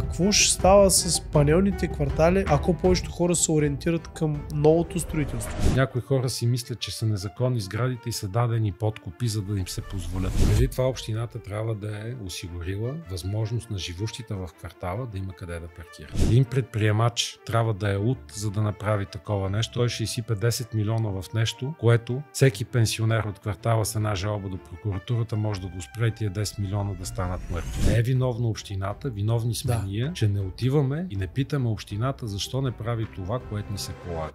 какво ще става с панелните квартали, ако повечето хора се ориентират към новото строителство? Някои хора си мислят, че са незаконни сградите и са дадени подкупи, за да им се позволят. Преди това общината трябва да е осигурила възможност на живущите в квартала да има къде да паркират. Един предприемач трябва да е луд, за да направи такова нещо. Той ще изсипе 10 милиона в нещо, което всеки пенсионер от квартала с една жалба до прокуратурата може да го спре и тия 10 милиона да станат мъртви. Не е виновна общината, виновни сме да. Ние че не отиваме и не питаме общината защо не прави това, което ни се полага.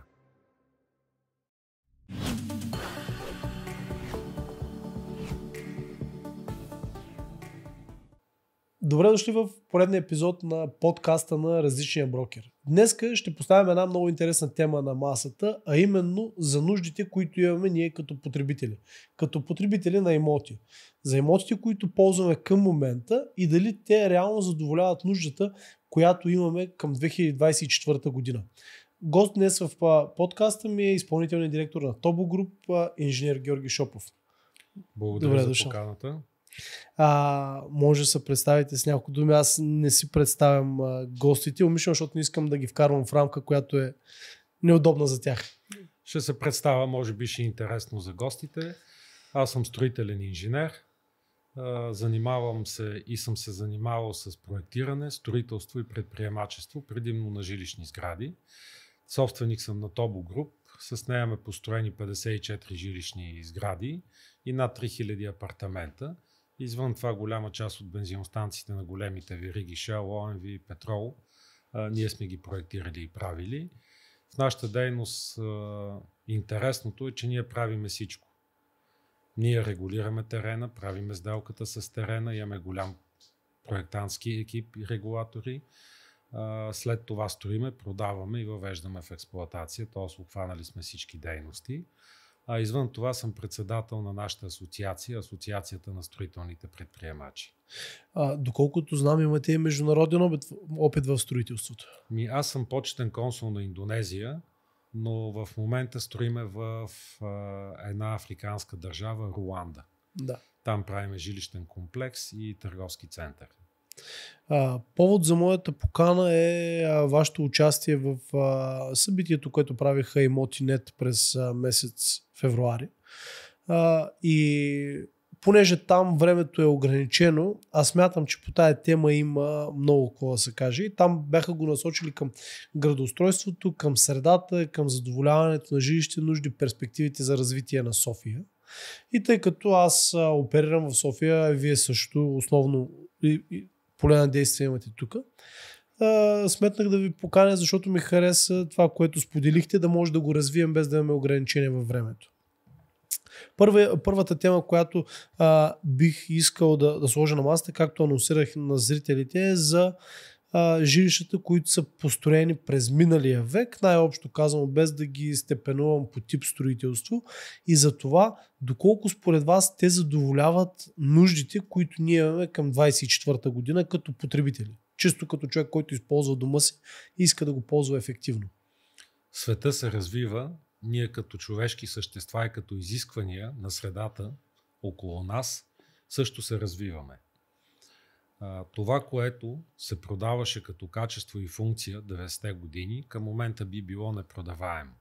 Добре дошли в поредния епизод на подкаста на Различния брокер. Днес ще поставим една много интересна тема на масата, а именно за нуждите, които имаме ние като потребители. Като потребители на имоти. За имотите, които ползваме към момента и дали те реално задоволяват нуждата, която имаме към 2024 година. Гост днес в подкаста ми е изпълнителният директор на Тобо Груп, инженер Георги Шопов. Благодаря Добре за дошъл. поканата а, може да се представите с няколко думи. Аз не си представям а, гостите, умишлено, защото не искам да ги вкарвам в рамка, която е неудобна за тях. Ще се представя, може би ще е интересно за гостите. Аз съм строителен инженер. А, занимавам се и съм се занимавал с проектиране, строителство и предприемачество, предимно на жилищни сгради. Собственик съм на Тобо Груп. С нея ме построени 54 жилищни сгради и над 3000 апартамента. Извън това голяма част от бензиностанциите на големите вериги Shell, OMV, Петрол, ние сме ги проектирали и правили. В нашата дейност интересното е, че ние правиме всичко. Ние регулираме терена, правиме сделката с терена, имаме голям проектантски екип и регулатори. след това строиме, продаваме и въвеждаме в експлоатация, т.е. обхванали сме всички дейности. А извън това съм председател на нашата асоциация, Асоциацията на строителните предприемачи. А, доколкото знам, имате и международен опит, опит в строителството. Ми, аз съм почетен консул на Индонезия, но в момента строиме в а, една африканска държава, Руанда. Да. Там правиме жилищен комплекс и търговски център. А, повод за моята покана е а, вашето участие в а, събитието, което правиха Имотинет през а, месец февруари. А, и понеже там времето е ограничено, аз смятам, че по тая тема има много какво да се каже. И там бяха го насочили към градоустройството, към средата, към задоволяването на жилище нужди, перспективите за развитие на София. И тъй като аз оперирам в София, вие също основно поле на действие имате тук. Сметнах да ви поканя, защото ми хареса това, което споделихте, да може да го развием без да имаме ограничения във времето. Първа, първата тема, която а, бих искал да, да сложа на масата, както анонсирах на зрителите, е за а, жилищата, които са построени през миналия век, най-общо казано, без да ги степенувам по тип строителство и за това доколко според вас те задоволяват нуждите, които ние имаме към 24-та година като потребители. Чисто като човек, който използва дома си и иска да го ползва ефективно. Света се развива, ние като човешки същества и като изисквания на средата около нас също се развиваме а, това, което се продаваше като качество и функция 90-те години, към момента би било непродаваемо.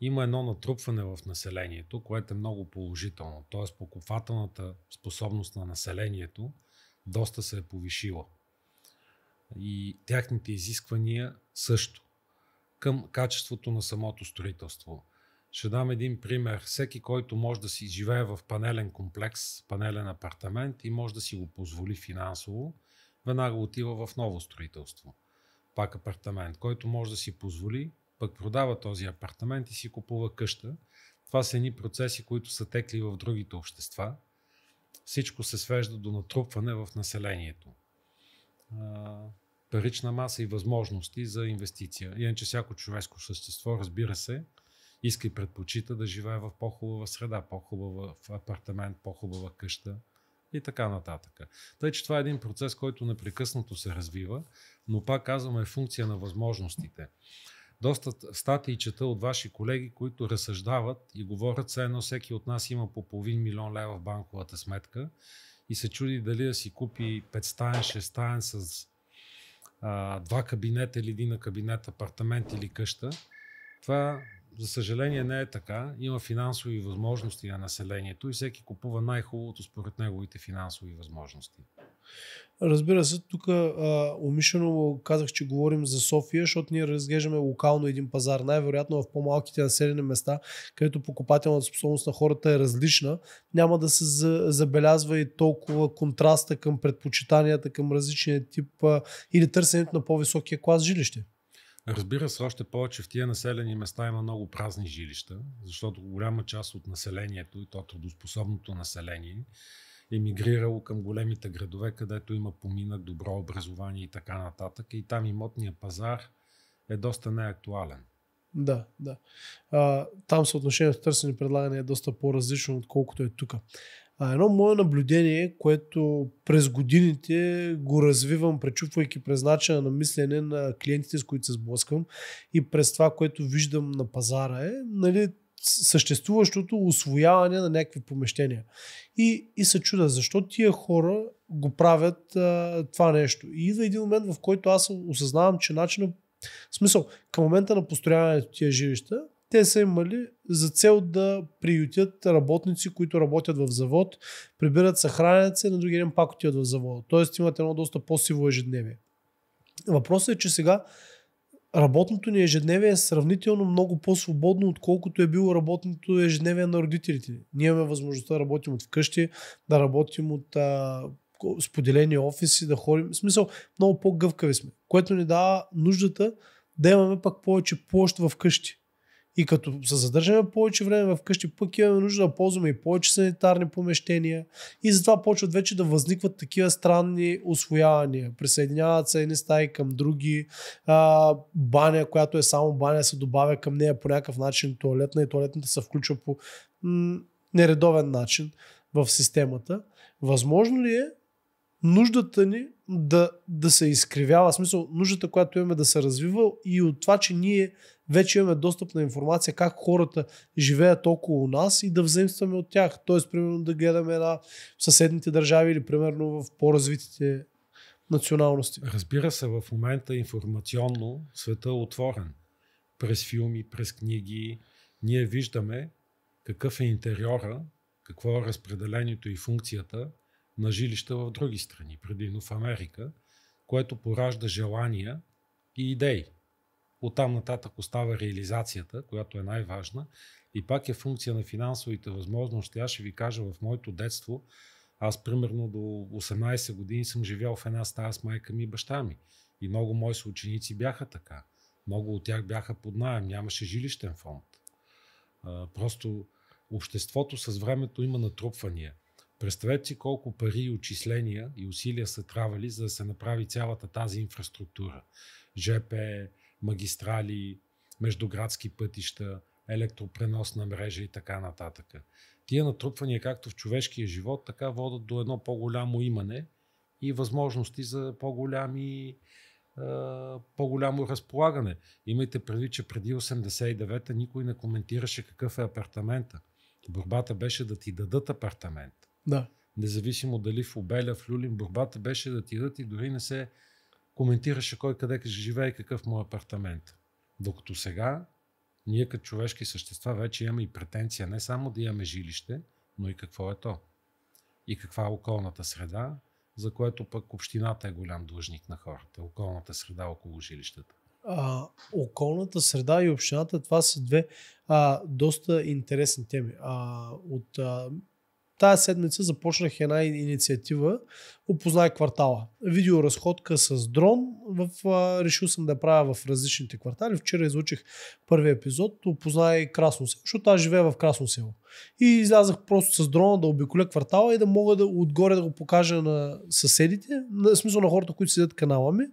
Има едно натрупване в населението, което е много положително, т.е. покупателната способност на населението доста се е повишила. И тяхните изисквания също към качеството на самото строителство. Ще дам един пример. Всеки, който може да си живее в панелен комплекс, панелен апартамент и може да си го позволи финансово, веднага отива в ново строителство. Пак апартамент, който може да си позволи, пък продава този апартамент и си купува къща. Това са едни процеси, които са текли в другите общества. Всичко се свежда до натрупване в населението. Парична маса и възможности за инвестиция. Иначе всяко човешко същество, разбира се, иска и предпочита да живее в по-хубава среда, по-хубава в апартамент, по-хубава къща и така нататък. Тъй, че това е един процес, който непрекъснато се развива, но пак казваме е функция на възможностите. Доста статии чета от ваши колеги, които разсъждават и говорят, все едно всеки от нас има по половин милион лева в банковата сметка и се чуди дали да си купи 5-стаен, 6-стаен с а, два кабинета или един кабинет, апартамент или къща. Това за съжаление не е така. Има финансови възможности на населението и всеки купува най-хубавото според неговите финансови възможности. Разбира се, тук умишлено казах, че говорим за София, защото ние разглеждаме локално един пазар. Най-вероятно в по-малките населени места, където покупателната способност на хората е различна, няма да се забелязва и толкова контраста към предпочитанията, към различния тип или търсенето на по-високия клас жилище. Разбира се, още повече в тия населени места има много празни жилища, защото голяма част от населението и то трудоспособното население емигрирало към големите градове, където има поминък, добро образование и така нататък. И там имотния пазар е доста неактуален. Да, да. А, там съотношението търсене и предлагане е доста по-различно, отколкото е тук. А едно мое наблюдение, което през годините го развивам, пречупвайки през начина на мислене на клиентите, с които се сблъсквам и през това, което виждам на пазара е, нали, съществуващото освояване на някакви помещения. И, и се чуда, защо тия хора го правят а, това нещо. И идва един момент, в който аз осъзнавам, че начинът, в смисъл, към момента на построяването тия жилища, те са имали за цел да приютят работници, които работят в завод, прибират съхранят се, на другия ден пак отиват в завода. Тоест имат едно доста по-сиво ежедневие. Въпросът е, че сега работното ни ежедневие е сравнително много по-свободно, отколкото е било работното ежедневие на родителите. Ние имаме възможността да работим от вкъщи, да работим от а, споделени офиси, да ходим. В смисъл, много по-гъвкави сме, което ни дава нуждата да имаме пък повече площ в къщи. И като се задържаме повече време вкъщи, пък имаме нужда да ползваме и повече санитарни помещения. И затова почват вече да възникват такива странни освоявания. Присъединяват се едни стаи към други. А, баня, която е само баня, се добавя към нея по някакъв начин туалетна и туалетната се включва по м- нередовен начин в системата. Възможно ли е нуждата ни да, да се изкривява, в смисъл нуждата, която имаме да се развива и от това, че ние вече имаме достъп на информация как хората живеят около нас и да взаимстваме от тях. Тоест, примерно да гледаме на съседните държави или примерно в по-развитите националности. Разбира се, в момента информационно света е отворен. През филми, през книги ние виждаме какъв е интериора, какво е разпределението и функцията на жилища в други страни, предимно в Америка, което поражда желания и идеи. Оттам нататък остава реализацията, която е най-важна и пак е функция на финансовите възможности. Аз ще ви кажа в моето детство, аз примерно до 18 години съм живял в една стая с майка ми и баща ми. И много мои съученици бяха така. Много от тях бяха под найем, нямаше жилищен фонд. просто обществото с времето има натрупвания. Представете си колко пари, отчисления и усилия са трябвали, за да се направи цялата тази инфраструктура. ЖП, магистрали, междуградски пътища, електропреносна мрежа и така нататък. Тия натрупвания, както в човешкия живот, така водят до едно по-голямо имане и възможности за по-голями по-голямо разполагане. Имайте предвид, че преди 89-та никой не коментираше какъв е апартамента. Борбата беше да ти дадат апартамент. Да. Независимо дали в Обеля, в Люлин, борбата беше да ти идат и дори не се коментираше кой къде живее и какъв му е апартамент. Докато сега, ние като човешки същества вече имаме и претенция не само да имаме жилище, но и какво е то. И каква е околната среда, за което пък общината е голям длъжник на хората. Околната среда около жилищата. А, околната среда и общината, това са две а, доста интересни теми. А, от а, тази седмица започнах една инициатива Опознай квартала. Видеоразходка с дрон. В, а, решил съм да правя в различните квартали. Вчера излучих първи епизод Опознай Красно село, защото аз живея в Красно село. И излязах просто с дрона да обиколя квартала и да мога да отгоре да го покажа на съседите, на смисъл на хората, които седят канала ми.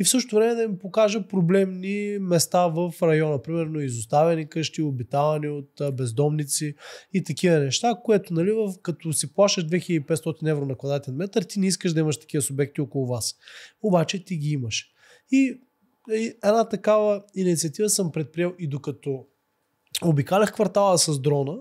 И в същото време да им покажа проблемни места в района, примерно изоставени къщи, обитавани от бездомници и такива неща, което нали, в, като си плащаш 2500 евро на квадратен метър, ти не искаш да имаш такива субекти около вас. Обаче ти ги имаш. И една такава инициатива съм предприел и докато обикалях квартала с дрона,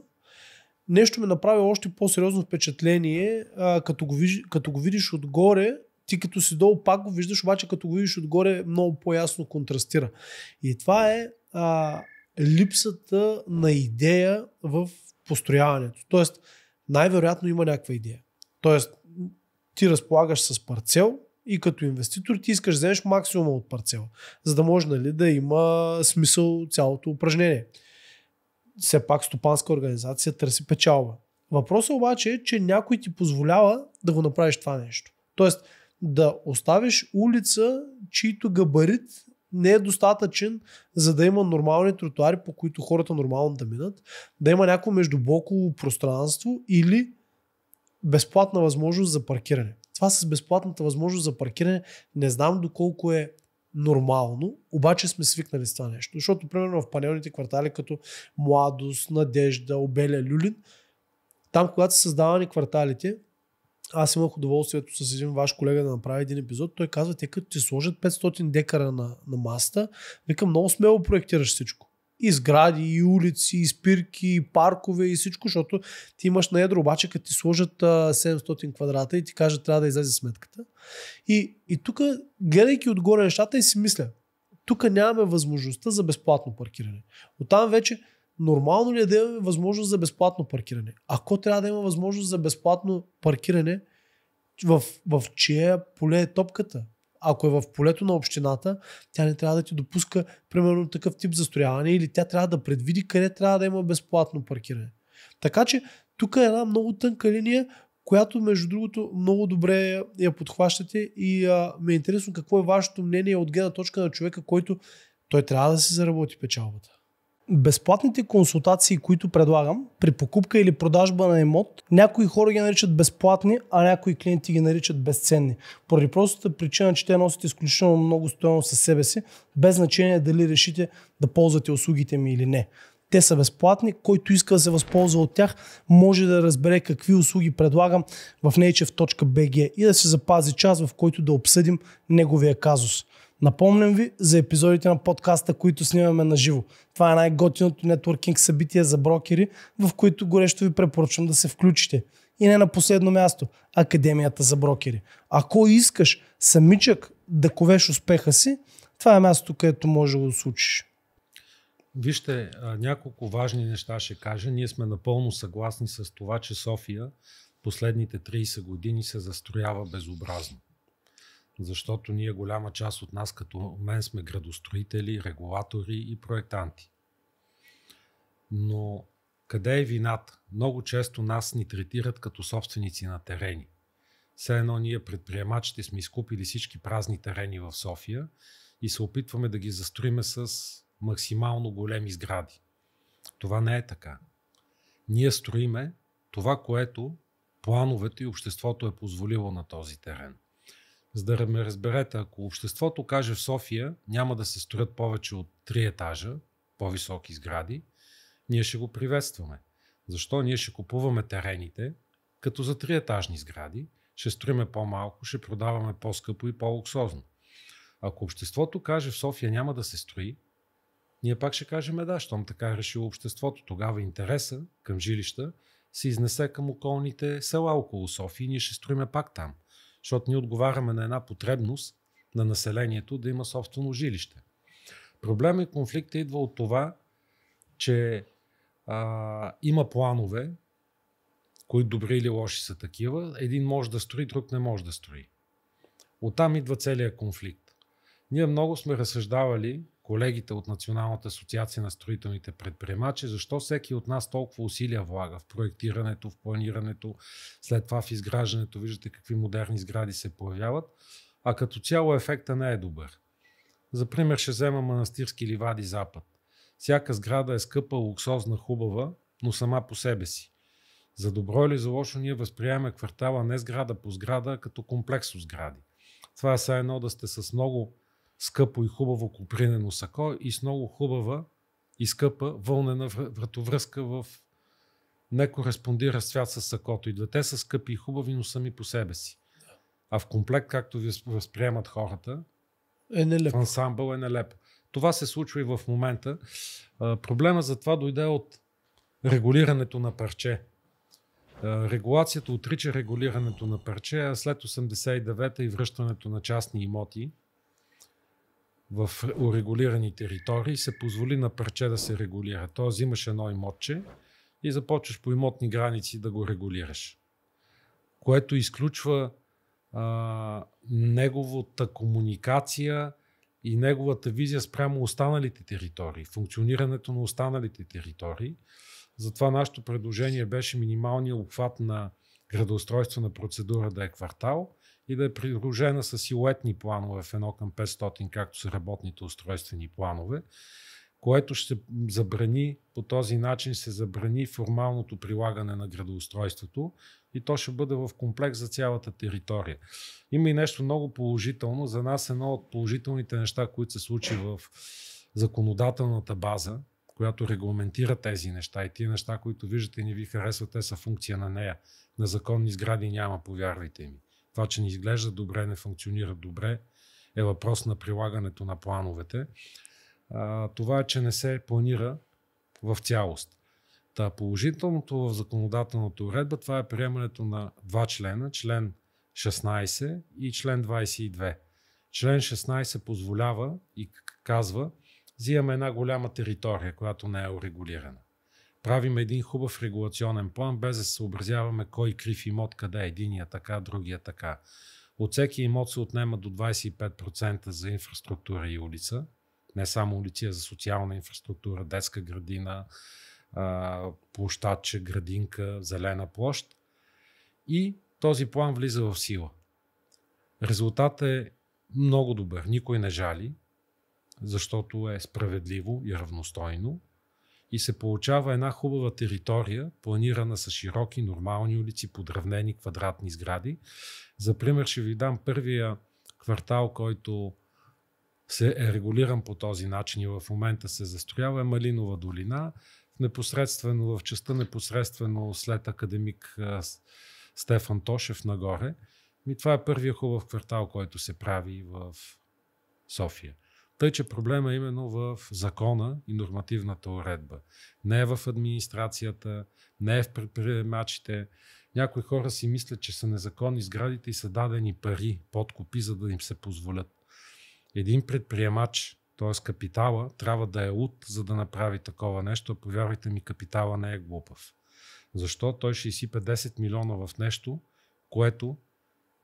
нещо ме направи още по-сериозно впечатление, а, като, го виж, като го видиш отгоре, ти като си долу пак го виждаш, обаче като го видиш отгоре много по-ясно контрастира. И това е а, липсата на идея в построяването. Тоест, най-вероятно има някаква идея. Тоест, ти разполагаш с парцел и като инвеститор ти искаш да вземеш максимума от парцела, за да може нали, да има смисъл цялото упражнение все пак стопанска организация търси печалба. Въпросът обаче е, че някой ти позволява да го направиш това нещо. Тоест да оставиш улица, чийто габарит не е достатъчен, за да има нормални тротуари, по които хората нормално да минат, да има някакво междублоково пространство или безплатна възможност за паркиране. Това с безплатната възможност за паркиране не знам доколко е нормално, обаче сме свикнали с това нещо. Защото, примерно, в панелните квартали, като Младост, Надежда, Обеля, Люлин, там, когато са създавани кварталите, аз имах удоволствието с един ваш колега да направи един епизод. Той казва, те като ти сложат 500 декара на, на маста, вика, много смело проектираш всичко и сгради, и улици, и спирки, и паркове, и всичко, защото ти имаш на ядро, обаче като ти сложат 700 квадрата и ти кажат трябва да излезе сметката. И, и тук, гледайки отгоре нещата и си мисля, тук нямаме възможността за безплатно паркиране. Оттам вече нормално ли е да имаме възможност за безплатно паркиране? Ако трябва да има възможност за безплатно паркиране, в, в чия поле е топката? ако е в полето на общината, тя не трябва да ти допуска примерно такъв тип застрояване или тя трябва да предвиди къде трябва да има безплатно паркиране. Така че тук е една много тънка линия, която между другото много добре я подхващате и а, ми е интересно какво е вашето мнение от гледна точка на човека, който той трябва да си заработи печалбата. Безплатните консултации, които предлагам при покупка или продажба на имот, някои хора ги наричат безплатни, а някои клиенти ги наричат безценни. Поради простата причина, че те носят изключително много стоеност със себе си, без значение дали решите да ползвате услугите ми или не. Те са безплатни, който иска да се възползва от тях, може да разбере какви услуги предлагам в native.bg и да се запази час, в който да обсъдим неговия казус. Напомням ви за епизодите на подкаста, които снимаме на живо. Това е най-готиното нетворкинг събитие за брокери, в които горещо ви препоръчвам да се включите. И не на последно място, Академията за брокери. Ако искаш самичък да ковеш успеха си, това е мястото, където може да го случиш. Вижте, няколко важни неща ще кажа. Ние сме напълно съгласни с това, че София последните 30 години се застроява безобразно защото ние голяма част от нас като мен сме градостроители, регулатори и проектанти. Но къде е вината? Много често нас ни третират като собственици на терени. Все едно ние предприемачите сме изкупили всички празни терени в София и се опитваме да ги застроиме с максимално големи сгради. Това не е така. Ние строиме това, което плановете и обществото е позволило на този терен. За да ме разберете, ако обществото каже в София няма да се строят повече от три етажа, по-високи сгради, ние ще го приветстваме. Защо? Ние ще купуваме терените, като за три-етажни сгради, ще строиме по-малко, ще продаваме по-скъпо и по-луксозно. Ако обществото каже в София няма да се строи, ние пак ще кажем «Е да, щом така е решило обществото. Тогава интереса към жилища се изнесе към околните села около София и ние ще строиме пак там – защото ние отговаряме на една потребност на населението да има собствено жилище. Проблема и конфликта идва от това, че а, има планове, които добри или лоши са такива. Един може да строи, друг не може да строи. Оттам идва целият конфликт. Ние много сме разсъждавали колегите от Националната асоциация на строителните предприемачи, защо всеки от нас толкова усилия влага в проектирането, в планирането, след това в изграждането, виждате какви модерни сгради се появяват, а като цяло ефекта не е добър. За пример ще взема манастирски ливади запад. Всяка сграда е скъпа, луксозна, хубава, но сама по себе си. За добро или за лошо ние възприемаме квартала не сграда по сграда, а като комплекс от сгради. Това е едно да сте с много скъпо и хубаво купринено сако и с много хубава и скъпа вълнена вратовръзка в не кореспондира свят с сакото. И двете са скъпи и хубави, но сами по себе си. А в комплект, както ви възприемат хората, е нелепо. в ансамбъл е нелепо. Това се случва и в момента. проблема за това дойде от регулирането на парче. регулацията отрича регулирането на парче, а след 89-та и връщането на частни имоти – в урегулирани територии, се позволи на парче да се регулира. Тоест имаш едно имотче и започваш по имотни граници да го регулираш. Което изключва а, неговата комуникация и неговата визия спрямо останалите територии, функционирането на останалите територии. Затова нашето предложение беше минималния обхват на на процедура да е квартал – и да е придружена с силуетни планове в едно към 500, както са работните устройствени планове, което ще забрани, по този начин се забрани формалното прилагане на градоустройството и то ще бъде в комплекс за цялата територия. Има и нещо много положително. За нас едно от положителните неща, които се случи в законодателната база, която регламентира тези неща и тия неща, които виждате и не ви харесват, те са функция на нея. На законни сгради няма, повярвайте ми. Това, че не изглежда добре, не функционира добре, е въпрос на прилагането на плановете. А, това е, че не се планира в цялост. Та положителното в законодателната уредба това е приемането на два члена, член 16 и член 22. Член 16 позволява и казва, взимаме една голяма територия, която не е урегулирана правим един хубав регулационен план, без да се съобразяваме кой крив имот, къде е единия така, другия така. От всеки имот се отнема до 25% за инфраструктура и улица. Не само улици, а за социална инфраструктура, детска градина, площадче, градинка, зелена площ. И този план влиза в сила. Резултатът е много добър. Никой не жали, защото е справедливо и равностойно и се получава една хубава територия, планирана с широки, нормални улици, подравнени квадратни сгради. За пример ще ви дам първия квартал, който се е регулиран по този начин и в момента се застроява е Малинова долина, непосредствено в частта, непосредствено след академик Стефан Тошев нагоре. И това е първия хубав квартал, който се прави в София. Тъй, че проблема е именно в закона и нормативната уредба. Не е в администрацията, не е в предприемачите. Някои хора си мислят, че са незаконни сградите и са дадени пари, подкупи, за да им се позволят. Един предприемач, т.е. капитала, трябва да е луд, за да направи такова нещо. повярвайте ми, капитала не е глупав. Защо той ще изсипе 10 милиона в нещо, което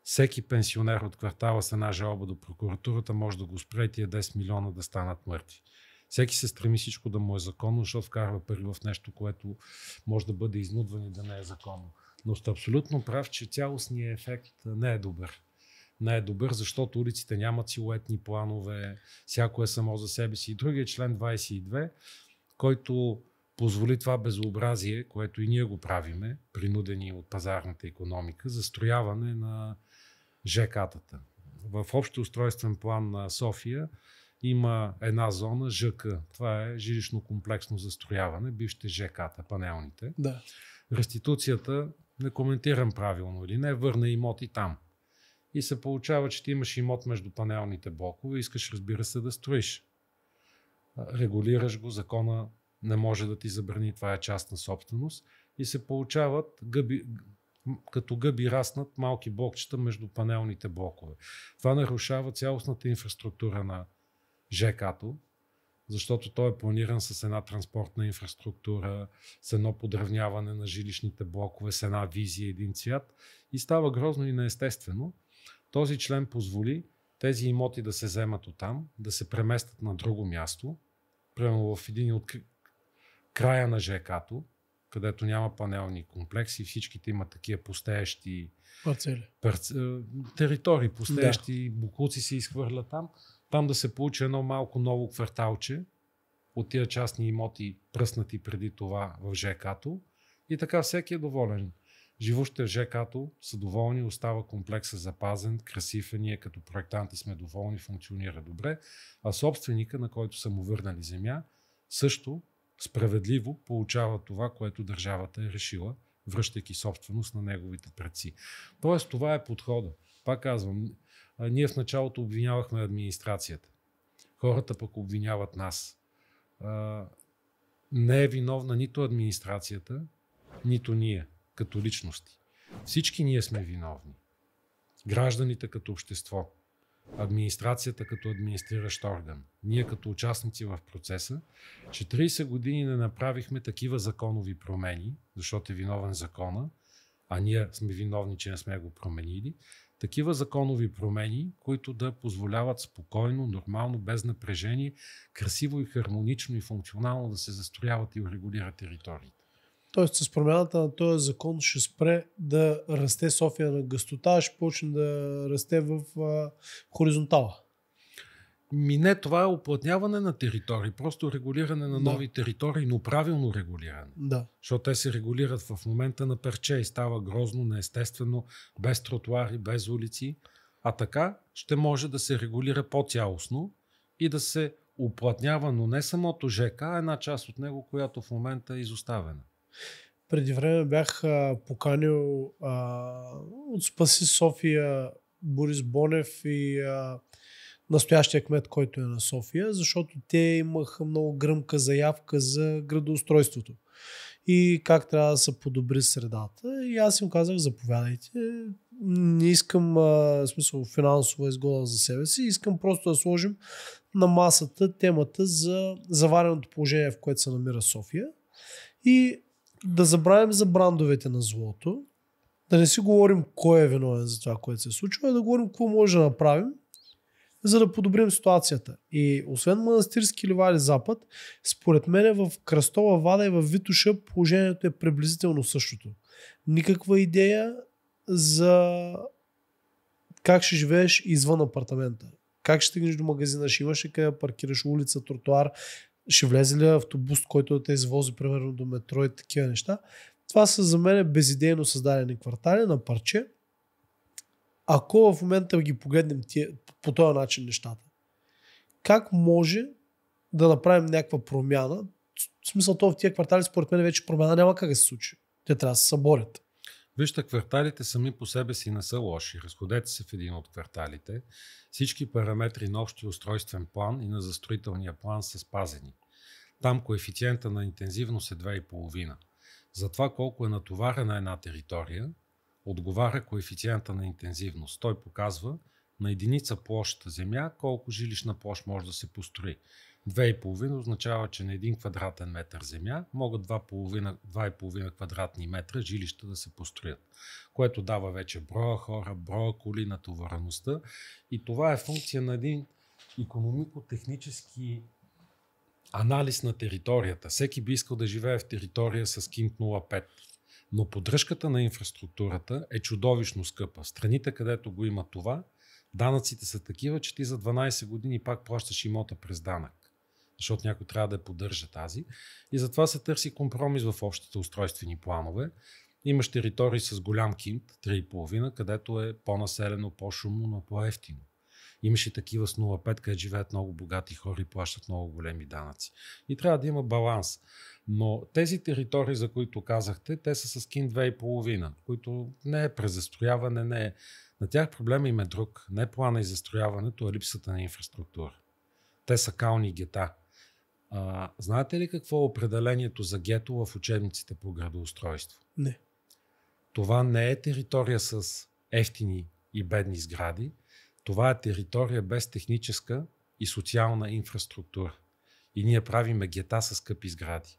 всеки пенсионер от квартала с една жалба до прокуратурата може да го спре и тия 10 милиона да станат мъртви. Всеки се стреми всичко да му е законно, защото вкарва пари в нещо, което може да бъде изнудван и да не е законно. Но сте абсолютно прав, че цялостният ефект не е добър. Не е добър, защото улиците нямат силуетни планове, всяко е само за себе си. И другия член 22, който позволи това безобразие, което и ние го правиме, принудени от пазарната економика, застрояване на ЖК-тата. В общо устройствен план на София има една зона ЖК. Това е жилищно-комплексно застрояване, бившите ЖК-та, панелните. Да. Реституцията, не коментирам правилно или не, върна имоти там. И се получава, че ти имаш имот между панелните блокове и искаш, разбира се, да строиш. Регулираш го, закона не може да ти забрани, това е частна собственост. И се получават гъби, като гъби раснат малки блокчета между панелните блокове. Това нарушава цялостната инфраструктура на ЖК-то, защото той е планиран с една транспортна инфраструктура, с едно подравняване на жилищните блокове, с една визия, един цвят и става грозно и неестествено. Този член позволи тези имоти да се вземат от там, да се преместят на друго място, примерно в един от края на жк където няма панелни комплекси, всичките имат такива пустеещи Парцели. Парц... Е, територии, пустеещи да. буклуци се изхвърлят там. Там да се получи едно малко ново кварталче от тия частни имоти, пръснати преди това в ЖК-то. И така всеки е доволен. Живущите в ЖК-то са доволни, остава комплекса запазен, красив е, ние като проектанти сме доволни, функционира добре, а собственика, на който са му върнали земя, също справедливо получава това, което държавата е решила, връщайки собственост на неговите предци. Тоест, това е подхода. Пак казвам, ние в началото обвинявахме администрацията. Хората пък обвиняват нас. Не е виновна нито администрацията, нито ние, като личности. Всички ние сме виновни. Гражданите като общество администрацията като администриращ орган. Ние като участници в процеса, 40 години не направихме такива законови промени, защото е виновен закона, а ние сме виновни, че не сме го променили. Такива законови промени, които да позволяват спокойно, нормално, без напрежение, красиво и хармонично и функционално да се застрояват и урегулират териториите. Тоест с промяната на този закон ще спре да расте София на гъстота, ще почне да расте в а, хоризонтала. Мине това е оплътняване на територии, просто регулиране на нови да. територии, но правилно регулиране. Да. Защото те се регулират в момента на перче и става грозно, неестествено, без тротуари, без улици. А така ще може да се регулира по-цялостно и да се оплътнява, но не самото ЖК, а една част от него, която в момента е изоставена. Преди време бях а, поканил а, от Спаси София Борис Бонев и а, настоящия кмет, който е на София, защото те имаха много гръмка заявка за градоустройството и как трябва да се подобри средата. И аз им казах, заповядайте, не искам а, смисъл финансова изгода за себе си, искам просто да сложим на масата темата за завареното положение, в което се намира София. И да забравим за брандовете на злото, да не си говорим кой е виновен за това, което се случва, а да говорим какво може да направим, за да подобрим ситуацията. И освен манастирски ливади запад, според мен е в Кръстова Вада и в Витуша положението е приблизително същото. Никаква идея за как ще живееш извън апартамента. Как ще стигнеш до магазина, ще имаш ли къде паркираш улица, тротуар, ще влезе ли автобус, който да те извози, примерно до метро и такива неща. Това са за мен безидейно създадени квартали на парче. Ако в момента ги погледнем тие, по този начин нещата, как може да направим някаква промяна? В смисъл то в тия квартали, според мен, вече промяна няма как да се случи. Те трябва да се съборят. Вижте, кварталите сами по себе си не са лоши. Разходете се в един от кварталите. Всички параметри на общия устройствен план и на застроителния план са спазени. Там коефициента на интензивност е 2,5. За това колко е натоварена една територия, отговаря коефициента на интензивност. Той показва на единица площа земя колко жилищна площ може да се построи. 2,5 означава, че на един квадратен метър земя могат 2,5, 2,5 квадратни метра жилища да се построят, което дава вече броя хора, броя коли, натовареността и това е функция на един економико-технически анализ на територията. Всеки би искал да живее в територия с Кинг 05. Но поддръжката на инфраструктурата е чудовищно скъпа. В страните, където го има това, данъците са такива, че ти за 12 години пак плащаш имота през данък. Защото някой трябва да я поддържа тази. И затова се търси компромис в общите устройствени планове. Имаш територии с голям кинт, 3,5, където е по-населено, по-шумно, но по-ефтино. Имаше такива с 0,5, къде живеят много богати хора и плащат много големи данъци. И трябва да има баланс. Но тези територии, за които казахте, те са с кин 2,5, които не е презастрояване, не е. На тях проблема им е друг. Не е плана и застрояването, а липсата на инфраструктура. Те са кални гета. А, знаете ли какво е определението за гето в учебниците по градоустройство? Не. Това не е територия с ефтини и бедни сгради, това е територия без техническа и социална инфраструктура. И ние правиме гета с скъпи сгради.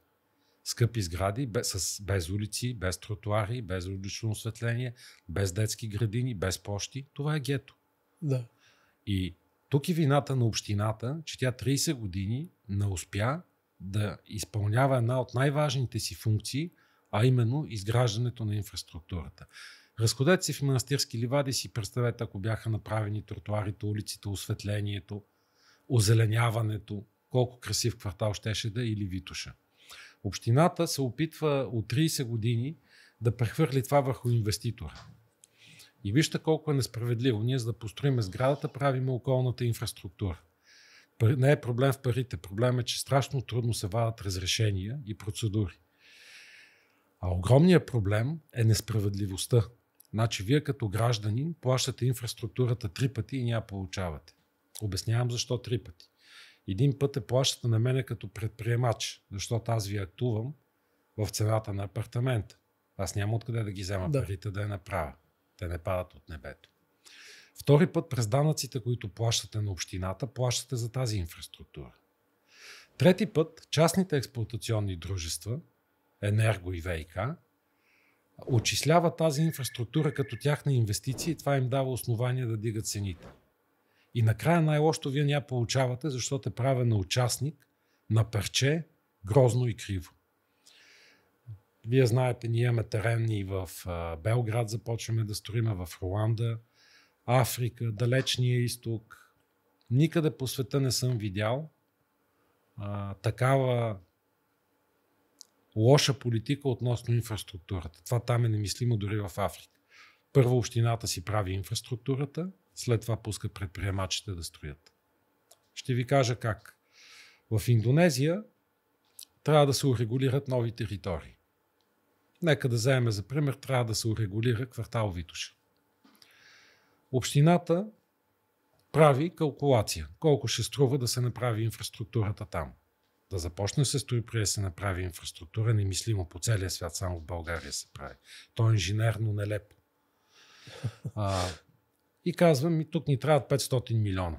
Скъпи сгради без, с, без улици, без тротуари, без улично осветление, без детски градини, без пощи. Това е гето. Да. И тук е вината на общината, че тя 30 години не успя да изпълнява една от най-важните си функции, а именно изграждането на инфраструктурата. Разходете се в манастирски ливади си представете, ако бяха направени тротуарите, улиците, осветлението, озеленяването, колко красив квартал щеше да е или Витоша. Общината се опитва от 30 години да прехвърли това върху инвеститора. И вижте колко е несправедливо. Ние за да построим сградата правим околната инфраструктура. Не е проблем в парите. Проблем е, че страшно трудно се вадат разрешения и процедури. А огромният проблем е несправедливостта. Значи вие като граждани плащате инфраструктурата три пъти и няма получавате. Обяснявам защо три пъти. Един път е плащате на мене като предприемач, защото аз ви актувам в цената на апартамента. Аз няма откъде да ги взема да. парите да я направя. Те не падат от небето. Втори път през данъците, които плащате на общината, плащате за тази инфраструктура. Трети път частните експлуатационни дружества, енерго и ВИК, отчислява тази инфраструктура като тяхна инвестиция и това им дава основания да дигат цените. И накрая най лошото вие няма получавате, защото е правен на участник, на парче, грозно и криво. Вие знаете, ние имаме терени в Белград, започваме да строиме в Руанда, Африка, Далечния изток. Никъде по света не съм видял а, такава лоша политика относно инфраструктурата. Това там е немислимо дори в Африка. Първо общината си прави инфраструктурата, след това пуска предприемачите да строят. Ще ви кажа как. В Индонезия трябва да се урегулират нови територии. Нека да вземе за пример, трябва да се урегулира квартал Витуша. Общината прави калкулация, колко ще струва да се направи инфраструктурата там. Да започне с строи, да се направи инфраструктура, немислимо по целия свят, само в България се прави. То е инженерно нелепо. А, и казвам, и тук ни трябват 500 милиона.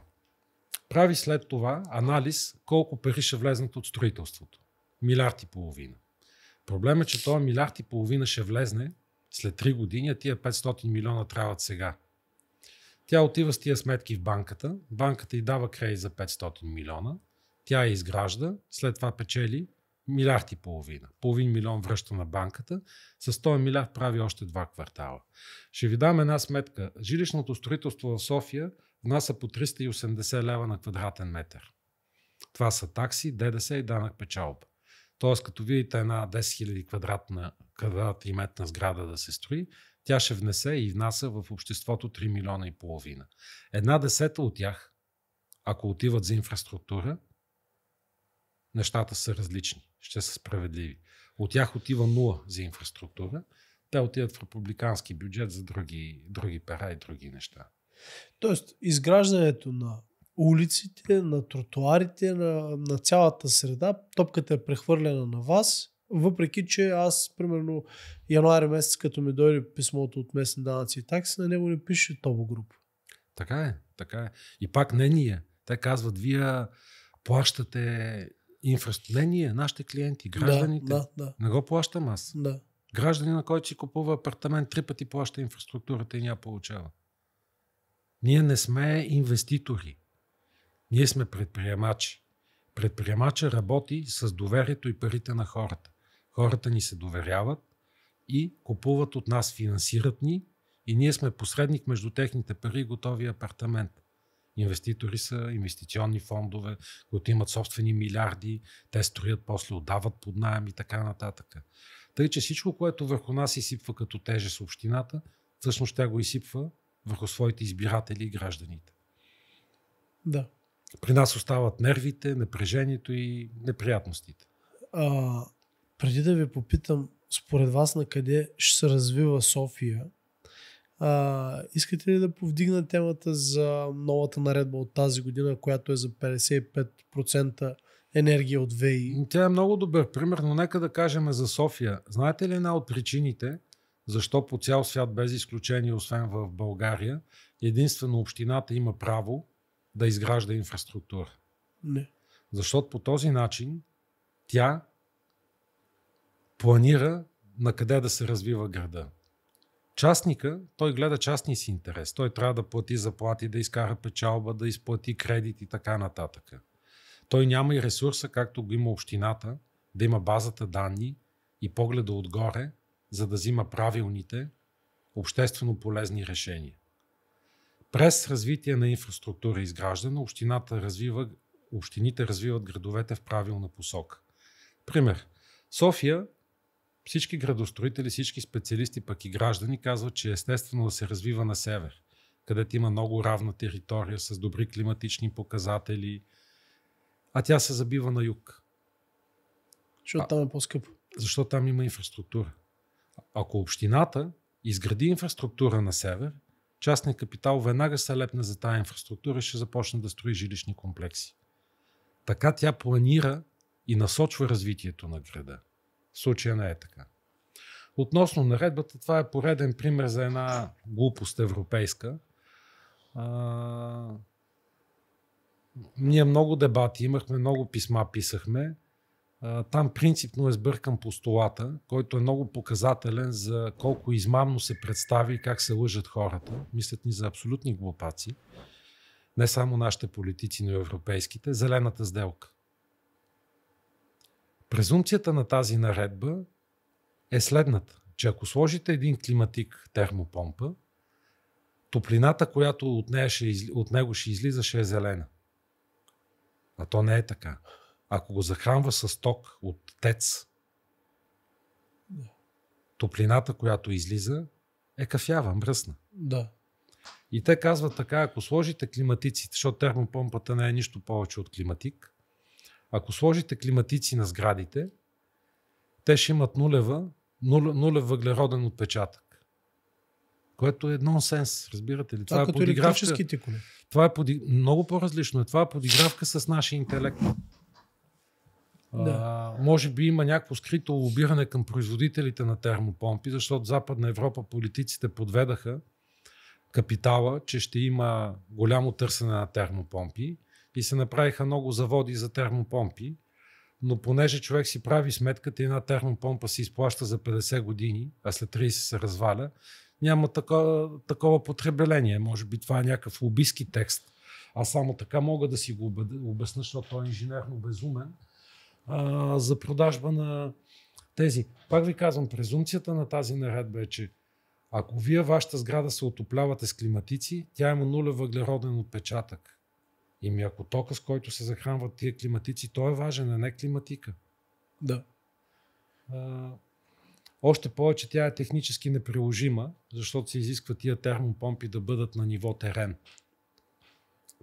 Прави след това анализ колко пари ще влезнат от строителството. Милиард и половина. Проблемът е, че този милиард и половина ще влезне след 3 години, а тия 500 милиона трябват сега. Тя отива с тия сметки в банката. Банката й дава кредит за 500 милиона – тя я изгражда, след това печели милиард и половина. Половин милион връща на банката. С 100 милиард прави още два квартала. Ще ви дам една сметка. Жилищното строителство в София внася по 380 лева на квадратен метър. Това са такси, ДДС и данък печалба. Тоест, като видите една 10 000 квадратна, и метна сграда да се строи, тя ще внесе и внася в обществото 3 милиона и половина. Една десета от тях, ако отиват за инфраструктура, нещата са различни, ще са справедливи. От тях отива нула за инфраструктура, те отиват в републикански бюджет за други, други пера и други неща. Тоест, изграждането на улиците, на тротуарите, на, на цялата среда, топката е прехвърлена на вас, въпреки, че аз, примерно, януари месец, като ми дойде писмото от местни данъци и такси, на него не пише Тобо група. Така е, така е. И пак не ние. Те казват, вие плащате инфраструктурния, нашите клиенти, гражданите. Да, да, да. Не го плащам аз. Да. на който си купува апартамент, три пъти плаща инфраструктурата и ня получава. Ние не сме инвеститори. Ние сме предприемачи. Предприемача работи с доверието и парите на хората. Хората ни се доверяват и купуват от нас, финансират ни и ние сме посредник между техните пари и готовия апартамент инвеститори са инвестиционни фондове, които имат собствени милиарди, те строят, после отдават под найем и така нататък. Тъй, че всичко, което върху нас изсипва като тежест общината, всъщност тя го изсипва върху своите избиратели и гражданите. Да. При нас остават нервите, напрежението и неприятностите. А, преди да ви попитам, според вас на къде ще се развива София а, искате ли да повдигна темата за новата наредба от тази година, която е за 55% енергия от ВИ? Тя е много добър пример, но нека да кажем за София. Знаете ли една от причините, защо по цял свят, без изключение, освен в България, единствено общината има право да изгражда инфраструктура? Не. Защото по този начин тя планира на къде да се развива града. Частника, той гледа частния си интерес. Той трябва да плати заплати, да изкара печалба, да изплати кредит и така нататък. Той няма и ресурса, както го има общината, да има базата данни и погледа отгоре, за да взима правилните, обществено полезни решения. През развитие на инфраструктура и изграждане, общината развива, общините развиват градовете в правилна посока. Пример. София всички градостроители, всички специалисти, пък и граждани казват, че е естествено да се развива на север, където има много равна територия с добри климатични показатели, а тя се забива на юг. Защото там е по-скъпо. Защото там има инфраструктура. Ако общината изгради инфраструктура на север, частният капитал веднага се лепне за тази инфраструктура и ще започне да строи жилищни комплекси. Така тя планира и насочва развитието на града. В случая не е така. Относно наредбата, това е пореден пример за една глупост европейска. А, ние много дебати имахме, много писма писахме. А, там принципно е сбъркан постулата, който е много показателен за колко измамно се представи и как се лъжат хората. Мислят ни за абсолютни глупаци. Не само нашите политици, но и европейските. Зелената сделка. Презумцията на тази наредба е следната, че ако сложите един климатик термопомпа, топлината, която от, нея ще, от него ще излиза, ще е зелена. А то не е така. Ако го захранва с ток от тец, топлината, която излиза, е кафява, мръсна. Да. И те казват така, ако сложите климатиците, защото термопомпата не е нищо повече от климатик, ако сложите климатици на сградите, те ще имат нулева, нулев, нулев въглероден отпечатък. Което е нонсенс, разбирате ли? Това, това е като коли. Това е подиг... много по-различно. Е. Това е подигравка с нашия интелект. Да. А, може би има някакво скрито лобиране към производителите на термопомпи, защото Западна Европа политиците подведаха капитала, че ще има голямо търсене на термопомпи и се направиха много заводи за термопомпи, но понеже човек си прави сметката, една термопомпа се изплаща за 50 години, а след 30 се разваля, няма такова, такова потребление. Може би това е някакъв лобиски текст. Аз само така мога да си го обясня, защото той е инженерно безумен, а, за продажба на тези. Пак ви казвам, презумцията на тази наредба е, че ако вие вашата сграда се отоплявате с климатици, тя има нуля въглероден отпечатък ми ако тока, с който се захранват тия климатици, той е важен, а не климатика. Да. А, още повече тя е технически неприложима, защото се изисква тия термопомпи да бъдат на ниво терен.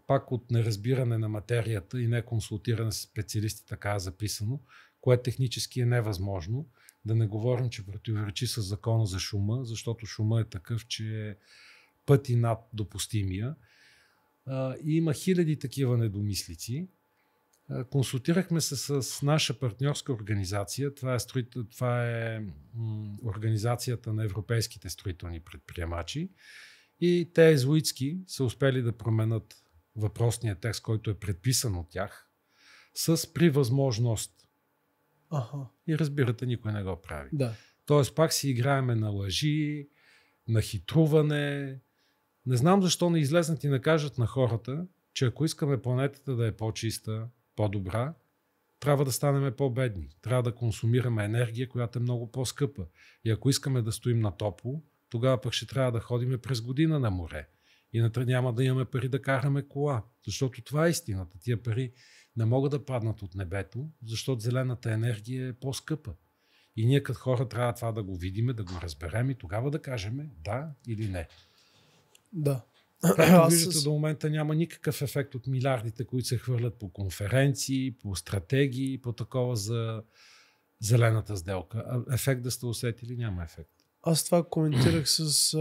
Пак от неразбиране на материята и не консултиране с специалисти, така е записано, което технически е невъзможно. Да не говорим, че противоречи с закона за шума, защото шума е такъв, че е пъти над допустимия и има хиляди такива недомислици. консултирахме се с, наша партньорска организация. Това е, строи... това е организацията на европейските строителни предприемачи. И те езуитски са успели да променят въпросния текст, който е предписан от тях, с при възможност. И разбирате, никой не го прави. Да. Тоест пак си играеме на лъжи, на хитруване, не знам защо не излезнат и не кажат на хората, че ако искаме планетата да е по-чиста, по-добра, трябва да станем по-бедни. Трябва да консумираме енергия, която е много по-скъпа. И ако искаме да стоим на топло, тогава пък ще трябва да ходим през година на море. И няма да имаме пари да караме кола. Защото това е истината. Тия пари не могат да паднат от небето, защото зелената енергия е по-скъпа. И ние като хора трябва това да го видиме, да го разберем и тогава да кажем да или не. Да. Както виждате, до момента няма никакъв ефект от милиардите, които се хвърлят по конференции, по стратегии, по такова за зелената сделка. А ефект да сте усетили, няма ефект. Аз това коментирах с а,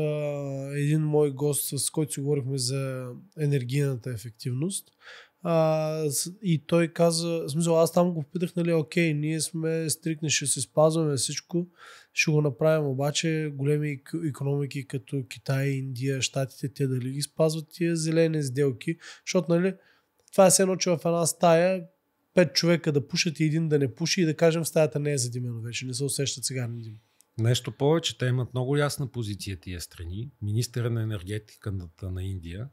един мой гост, с който си говорихме за енергийната ефективност. А, и той каза, в смисъл, аз там го попитах, нали, окей, ние сме стрикни, ще се спазваме всичко. Ще го направим обаче големи економики като Китай, Индия, Штатите, те дали ги спазват тия зелени сделки, защото нали, това е едно, че в една стая пет човека да пушат и един да не пуши и да кажем стаята не е задимена вече, не се усеща на дим. Нещо повече, те имат много ясна позиция тия страни. Министъра на енергетиката на Индия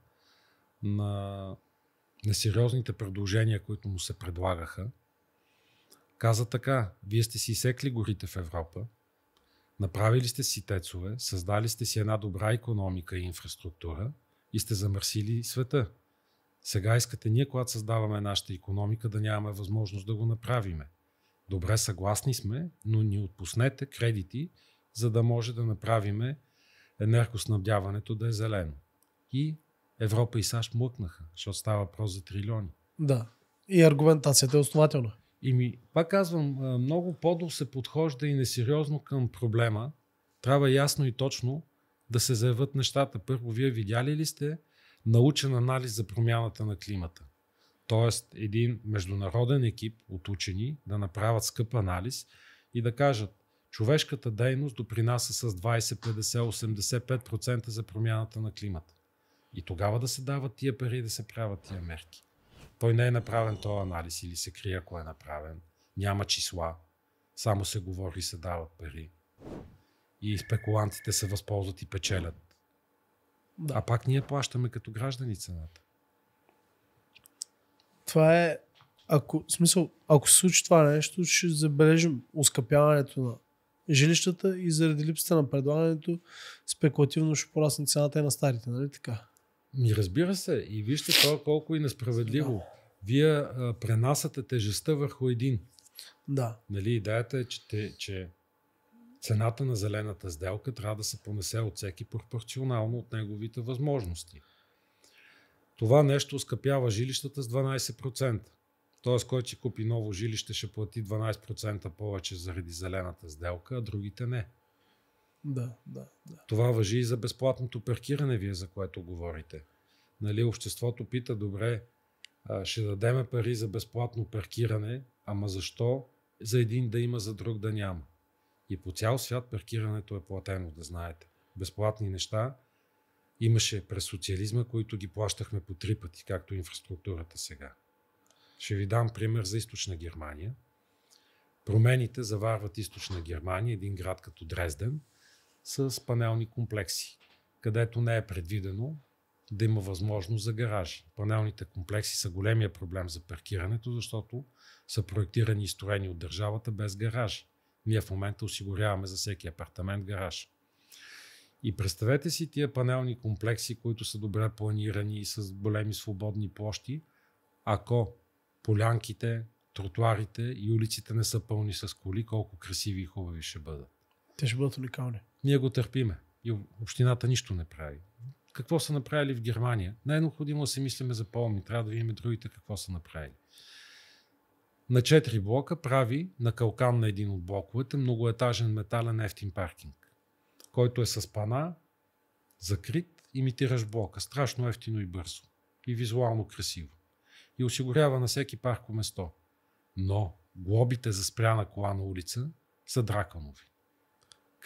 на несериозните предложения, които му се предлагаха, каза така, вие сте си секли горите в Европа, Направили сте си тецове, създали сте си една добра економика и инфраструктура и сте замърсили света. Сега искате ние, когато създаваме нашата економика, да нямаме възможност да го направиме. Добре, съгласни сме, но ни отпуснете кредити, за да може да направиме енергоснабдяването да е зелено. И Европа и САЩ млъкнаха, защото става въпрос за трилиони. Да. И аргументацията е основателна. И ми, пак казвам, много подло се подхожда и несериозно към проблема. Трябва ясно и точно да се заявят нещата. Първо, вие видяли ли сте научен анализ за промяната на климата? Тоест, един международен екип от учени да направят скъп анализ и да кажат, човешката дейност допринася с 20, 50, 85% за промяната на климата. И тогава да се дават тия пари да се правят тия мерки. Той не е направен този анализ или се крие, ако е направен. Няма числа. Само се говори и се дават пари. И спекулантите се възползват и печелят. Да. А пак ние плащаме като граждани цената. Това е ако, в смисъл, ако се случи това нещо, ще забележим оскъпяването на жилищата и заради липсата на предлагането спекулативно ще порасне цената и на старите, нали така? Ми разбира се. И вижте това колко и несправедливо. Да. Вие а, пренасате тежестта върху един. Да. Нали, идеята е, че, те, че цената на зелената сделка трябва да се понесе от всеки пропорционално от неговите възможности. Това нещо скъпява жилищата с 12%. Тоест, който ще купи ново жилище, ще плати 12% повече заради зелената сделка, а другите не. Да, да, да. Това въжи и за безплатното паркиране, вие за което говорите. Нали, обществото пита, добре, ще дадеме пари за безплатно паркиране, ама защо за един да има, за друг да няма? И по цял свят паркирането е платено, да знаете. Безплатни неща имаше през социализма, които ги плащахме по три пъти, както инфраструктурата сега. Ще ви дам пример за източна Германия. Промените заварват източна Германия, един град като Дрезден – с панелни комплекси, където не е предвидено да има възможност за гаражи. Панелните комплекси са големия проблем за паркирането, защото са проектирани и строени от държавата без гаражи. Ние в момента осигуряваме за всеки апартамент гараж. И представете си тия панелни комплекси, които са добре планирани и с големи свободни площи, ако полянките, тротуарите и улиците не са пълни с коли, колко красиви и хубави ще бъдат. Те ще бъдат уникални. Ние го търпиме и общината нищо не прави. Какво са направили в Германия? най необходимо е да се мислиме за по Трябва да видим другите какво са направили. На четири блока прави на калкан на един от блоковете многоетажен метален ефтин паркинг, който е с пана, закрит, имитираш блока. Страшно ефтино и бързо. И визуално красиво. И осигурява на всеки парко место. Но глобите за спряна кола на улица са драканови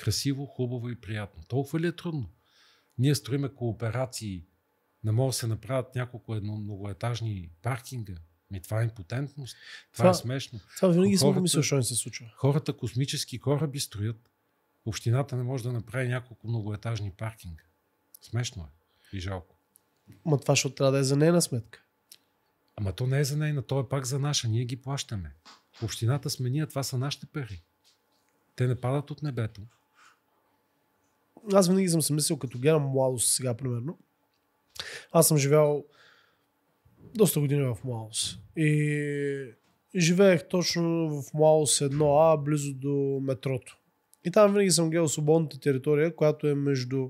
красиво, хубаво и приятно. Толкова ли е трудно? Ние строиме кооперации, не могат да се направят няколко едно, многоетажни паркинга. Ми това е импотентност. Това, е това е смешно. Това винаги съм мислил, що не се случва. Хората космически кораби строят. Общината не може да направи няколко многоетажни паркинга. Смешно е и жалко. Ма това ще трябва да е за нейна сметка. Ама то не е за нейна, то е пак за наша. Ние ги плащаме. Общината сме ние, това са нашите пари. Те не падат от небето аз винаги съм се мислил, като гледам младост сега, примерно. Аз съм живял доста години в младост. И живеех точно в младост 1А, близо до метрото. И там винаги съм гледал свободната територия, която е между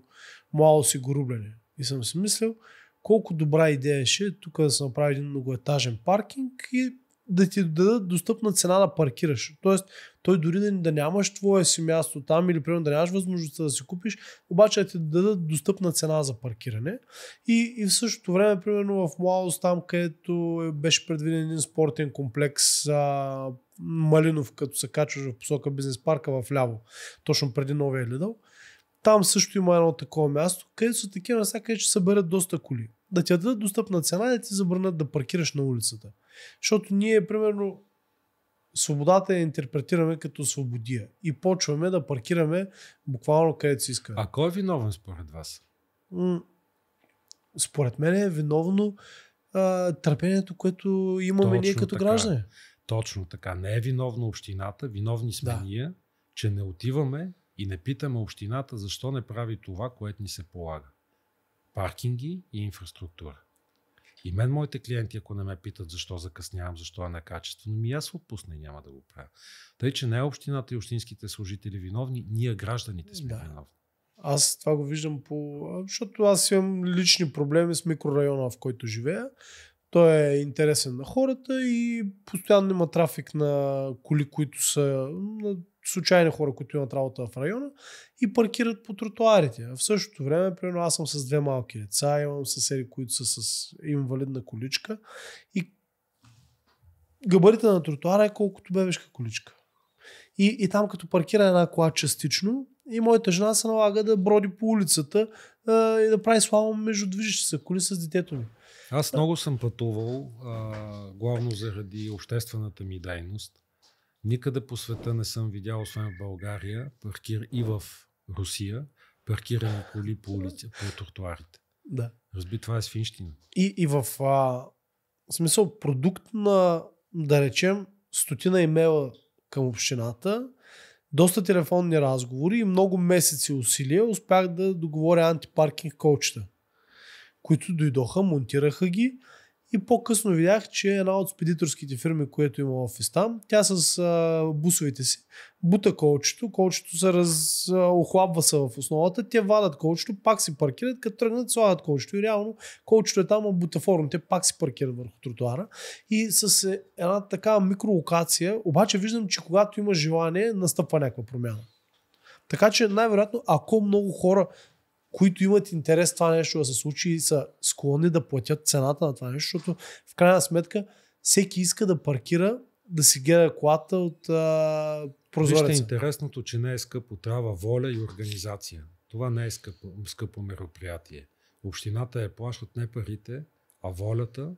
младост и Горубляне. И съм си мислил, колко добра идея ще е тук да се направи един многоетажен паркинг и да ти дадат достъпна цена да паркираш. Тоест, той дори да, да нямаш твое си място там или примерно да нямаш възможността да си купиш, обаче да ти дадат достъпна цена за паркиране. И, и в същото време, примерно в Лаос, там където е, беше предвиден един спортен комплекс, а, Малинов, като се качваш в посока бизнес парка в ляво, точно преди новия Лидъл. Там също има едно такова място, където са такива на където че съберат доста коли. Да ти дадат достъпна цена и да ти забранят да паркираш на улицата. Защото ние, примерно, свободата я интерпретираме като свободия и почваме да паркираме буквално където си искаме. А кой е виновен според вас? според мен е виновно а, търпението, което имаме Точно ние като така. граждани. Точно така. Не е виновна общината, виновни сме да. ние, че не отиваме и не питаме общината защо не прави това, което ни се полага. Паркинги и инфраструктура. И мен моите клиенти, ако не ме питат защо закъснявам, защо е некачествено, ми аз отпусна и няма да го правя. Тъй, че не е общината и общинските служители виновни, ние гражданите сме да. виновни. Аз това го виждам по... Защото аз имам лични проблеми с микрорайона, в който живея. Той е интересен на хората и постоянно има трафик на коли, които са на случайни хора, които имат работа в района и паркират по тротуарите. В същото време, примерно, аз съм с две малки деца, имам съседи, които са с инвалидна количка и габарита на тротуара е колкото бебешка количка. И, и там като паркира една кола частично, и моята жена се налага да броди по улицата а, и да прави слава между движещи се коли с детето ми. Аз много съм пътувал, а, главно заради обществената ми дейност. Никъде по света не съм видял, освен в България, паркир и в Русия, паркирани коли по, улици, по тротуарите. Да. Разби, това е свинщина. И, и в а, смисъл продукт на, да речем, стотина имейла към общината, доста телефонни разговори и много месеци усилия успях да договоря антипаркинг колчета които дойдоха, монтираха ги и по-късно видях, че една от спедиторските фирми, което има в Истан, тя с а, бусовите си бута колчето, колчето се раз, а, охлабва се в основата, те вадат колчето, пак си паркират, като тръгнат, слагат колчето и реално колчето е там, а бутафорно, те пак си паркират върху тротуара и с е, една такава микролокация, обаче виждам, че когато има желание, настъпва някаква промяна. Така че най-вероятно, ако много хора които имат интерес това нещо да се случи и са склонни да платят цената на това нещо, защото в крайна сметка всеки иска да паркира, да си гледа колата от а, прозореца. Вижте, интересното, че не е скъпо. Трябва воля и организация. Това не е скъпо, скъпо мероприятие. Общината е плащат не парите, а волята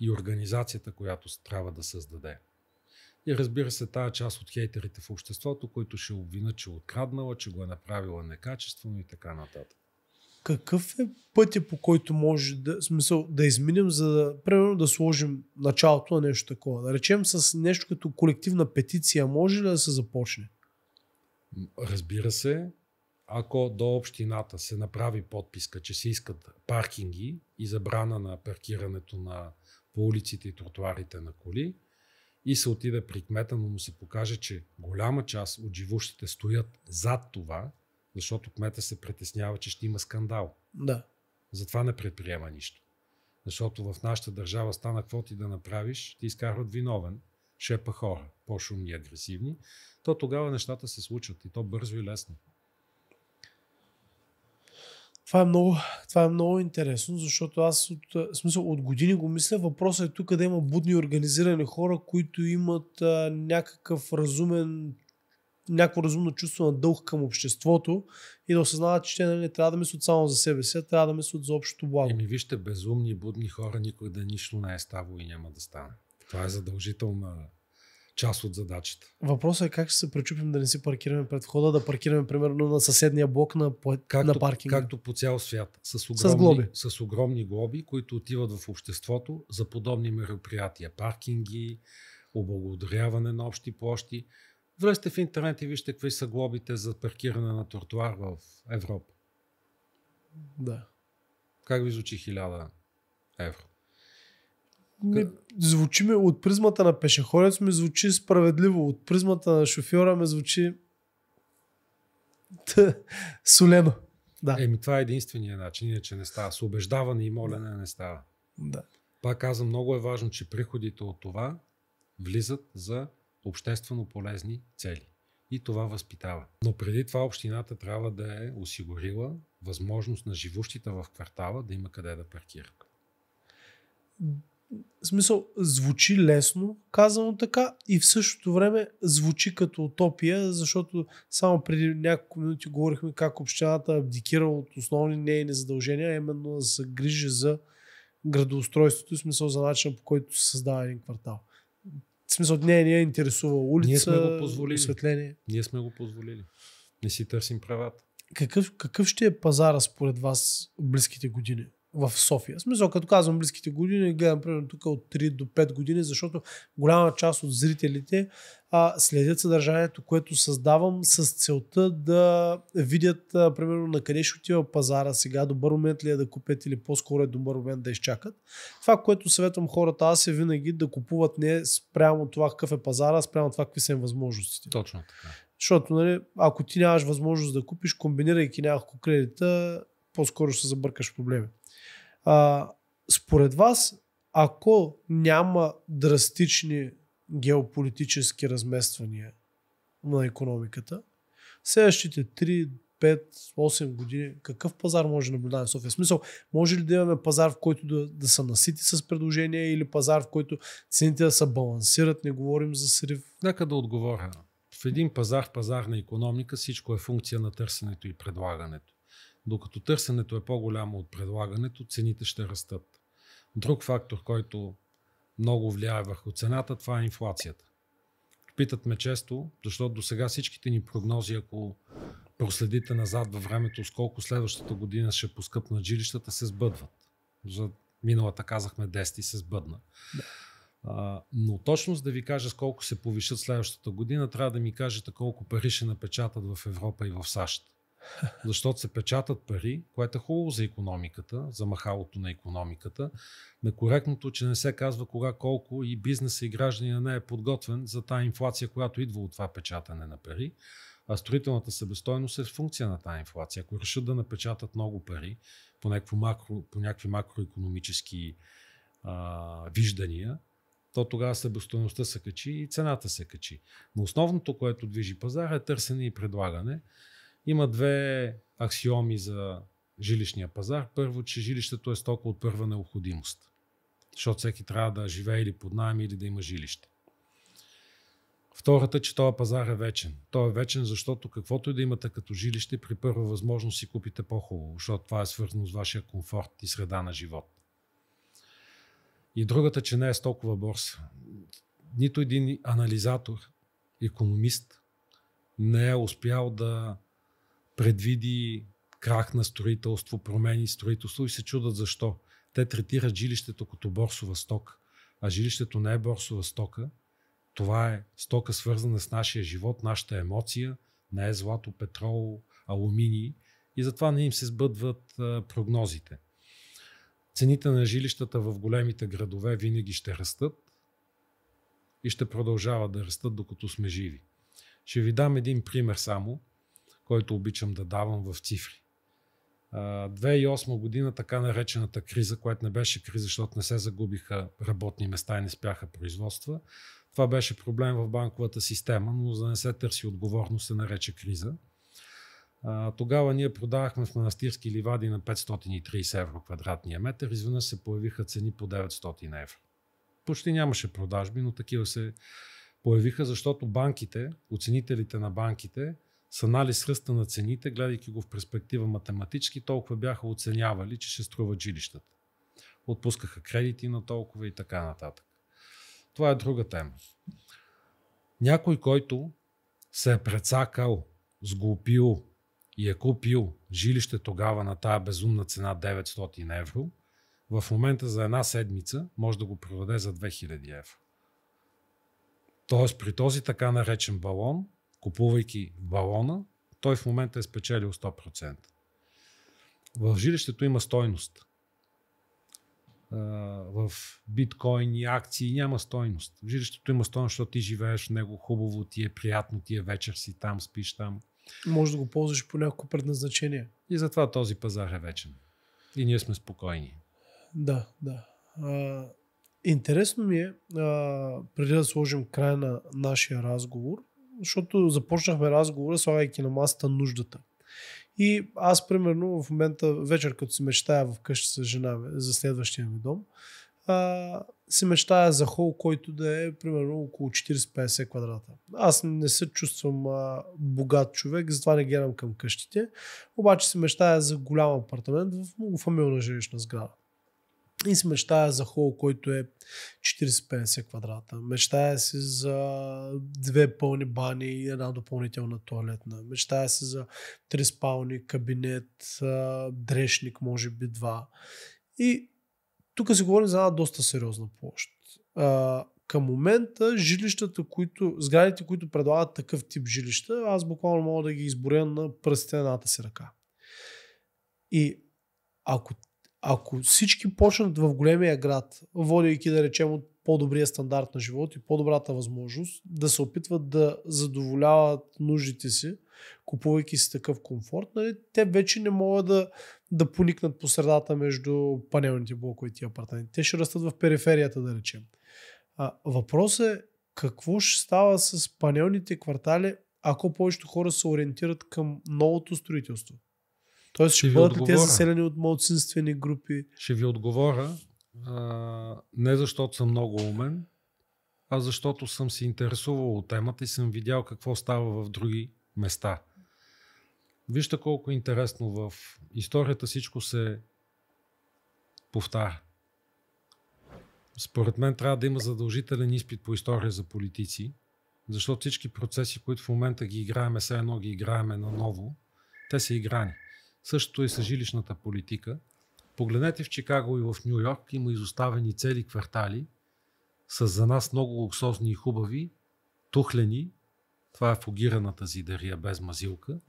и организацията, която трябва да създаде. И разбира се, тая част от хейтерите в обществото, които ще обвинат, че е откраднала, че го е направила некачествено и така нататък какъв е пътя, по който може да, смисъл, да изминем, за да, примерно, да сложим началото на нещо такова? Да речем с нещо като колективна петиция, може ли да се започне? Разбира се, ако до общината се направи подписка, че се искат паркинги и забрана на паркирането на по улиците и тротуарите на коли и се отиде при кмета, но му се покаже, че голяма част от живущите стоят зад това, защото кмета се притеснява, че ще има скандал. Да. Затова не предприема нищо. Защото в нашата държава стана какво ти да направиш, ти изкарват виновен, шепа хора, по-шумни и агресивни, то тогава нещата се случват и то бързо и лесно. Това е много, това е много интересно, защото аз от, смисъл, от години го мисля. Въпросът е тук да има будни организирани хора, които имат а, някакъв разумен някакво разумно чувство на дълг към обществото и да осъзнават, че те не нали, трябва да мислят само за себе си, а трябва да мислят за общото благо. Еми вижте, безумни, будни хора никога да е нищо не е ставало и няма да стане. Това е задължителна част от задачата. Въпросът е как ще се пречупим да не си паркираме пред входа, да паркираме примерно на съседния блок на, както, на паркинга. Както по цял свят. С огромни, с, глоби. с огромни глоби, които отиват в обществото за подобни мероприятия. Паркинги, облагодаряване на общи площи. Влезте в интернет и вижте какви са глобите за паркиране на тротуар в Европа. Да. Как ви звучи 1000 евро? Ми, звучи ми от призмата на пешеходец ми звучи справедливо. От призмата на шофьора ми звучи солено. Да. Еми, това е единствения начин, иначе не става. С убеждаване и молене не става. Да. Пак казвам, много е важно, че приходите от това влизат за обществено полезни цели. И това възпитава. Но преди това общината трябва да е осигурила възможност на живущите в квартала да има къде да паркират. В смисъл, звучи лесно, казано така, и в същото време звучи като утопия, защото само преди няколко минути говорихме как общината абдикира от основни нейни задължения, именно да се грижи за градоустройството и смисъл за начина по който се създава един квартал. В смисъл, не, не е интересува улица, Ние сме го позволили. осветление. Ние сме го позволили. Не си търсим правата. Какъв, какъв ще е пазара според вас в близките години? в София. В смисъл, като казвам близките години, гледам примерно тук от 3 до 5 години, защото голяма част от зрителите а, следят съдържанието, което създавам с целта да видят, а, примерно, на къде ще отива пазара сега, добър момент ли е да купят или по-скоро е добър момент да изчакат. Това, което съветвам хората, аз е винаги да купуват не спрямо това какъв е пазара, а спрямо това какви са им възможностите. Точно така. Защото, нали, ако ти нямаш възможност да купиш, комбинирайки няколко кредита, по-скоро ще забъркаш проблеми. А, според вас, ако няма драстични геополитически размествания на економиката, следващите 3, 5, 8 години, какъв пазар може да наблюдаваме в София? В смисъл, може ли да имаме пазар, в който да, да са насити с предложения или пазар, в който цените да се балансират, не говорим за срив? Нека да отговоря. В един пазар, в пазарна економика, всичко е функция на търсенето и предлагането. Докато търсенето е по-голямо от предлагането, цените ще растат. Друг фактор, който много влияе върху цената, това е инфлацията. Питат ме често, защото до сега всичките ни прогнози, ако проследите назад във времето, с колко следващата година ще поскъпнат жилищата, се сбъдват. За миналата казахме 10 и се сбъдна. Да. А, но точно за да ви кажа с колко се повишат следващата година, трябва да ми кажете колко пари ще напечатат в Европа и в САЩ. защото се печатат пари, което е хубаво за економиката, за махалото на економиката. Некоректното, че не се казва кога колко и бизнеса и гражданина не е подготвен за тази инфлация, която идва от това печатане на пари. А строителната себестойност е функция на тази инфлация. Ако решат да напечатат много пари по, макро, по някакви макроекономически а, виждания, то тогава себестоеността се качи и цената се качи. Но основното, което движи пазара е търсене и предлагане. Има две аксиоми за жилищния пазар. Първо, че жилището е стока от първа необходимост, защото всеки трябва да живее или под найем, или да има жилище. Втората, че този пазар е вечен. Той е вечен, защото каквото и да имате като жилище, при първа възможност си купите по-хубаво, защото това е свързано с вашия комфорт и среда на живот. И другата, че не е стокова борса. Нито един анализатор, економист не е успял да предвиди крах на строителство, промени строителство и се чудат защо. Те третират жилището като борсова стока, а жилището не е борсова стока. Това е стока свързана с нашия живот, нашата емоция, не е злато, петрол, алуминий и затова не им се сбъдват прогнозите. Цените на жилищата в големите градове винаги ще растат и ще продължават да растат докато сме живи. Ще ви дам един пример само – който обичам да давам в цифри. 2008 година така наречената криза, която не беше криза, защото не се загубиха работни места и не спяха производства. Това беше проблем в банковата система, но за да не се търси отговорност се нарече криза. Тогава ние продавахме в манастирски ливади на 530 евро квадратния метър. Изведнъж се появиха цени по 900 евро. Почти нямаше продажби, но такива се появиха, защото банките, оценителите на банките, с анализ ръста на цените, гледайки го в перспектива математически, толкова бяха оценявали, че ще струват жилищата. Отпускаха кредити на толкова и така нататък. Това е друга тема. Някой, който се е прецакал, сглупил и е купил жилище тогава на тая безумна цена 900 евро, в момента за една седмица може да го продаде за 2000 евро. Тоест при този така наречен балон купувайки балона, той в момента е спечелил 100%. В жилището има стойност. В биткоини, акции няма стойност. В жилището има стойност, защото ти живееш в него хубаво, ти е приятно, ти е вечер си там, спиш там. Може да го ползваш по някакво предназначение. И затова този пазар е вечен. И ние сме спокойни. Да, да. А, интересно ми е, а, преди да сложим край на нашия разговор, защото започнахме разговора, слагайки на масата нуждата. И аз, примерно, в момента вечер, като се мечтая вкъщи с жена за следващия ми дом, а, се мечтая за хол, който да е примерно около 40-50 квадрата. Аз не се чувствам а, богат човек, затова не гледам към къщите, обаче се мечтая за голям апартамент в многофамилна жилищна сграда. И си мечтая за хол, който е 40-50 квадрата. Мечтая си за две пълни бани и една допълнителна туалетна. Мечтая си за три спални, кабинет, дрешник, може би два. И тук се говори за една доста сериозна площ. към момента жилищата, които, сградите, които предлагат такъв тип жилища, аз буквално мога да ги изборя на пръстената си ръка. И ако ако всички почнат в големия град, водейки да речем от по-добрия стандарт на живот и по-добрата възможност, да се опитват да задоволяват нуждите си, купувайки си такъв комфорт, нали, те вече не могат да, да поникнат по средата между панелните блокове и апартаменти. Те ще растат в периферията, да речем. А, въпросът е какво ще става с панелните квартали, ако повечето хора се ориентират към новото строителство. Тоест, ще, ще бъдат ли те заселени от малцинствени групи? Ще ви отговоря. А, не защото съм много умен, а защото съм се интересувал от темата и съм видял какво става в други места. Вижте колко е интересно. В историята всичко се повтаря. Според мен трябва да има задължителен изпит по история за политици, защото всички процеси, които в момента ги играеме, все едно ги играеме наново, те са играни. Същото е и с жилищната политика. Погледнете в Чикаго и в Нью Йорк има изоставени цели квартали с за нас много луксозни и хубави, тухлени, това е фугираната зидария без мазилка,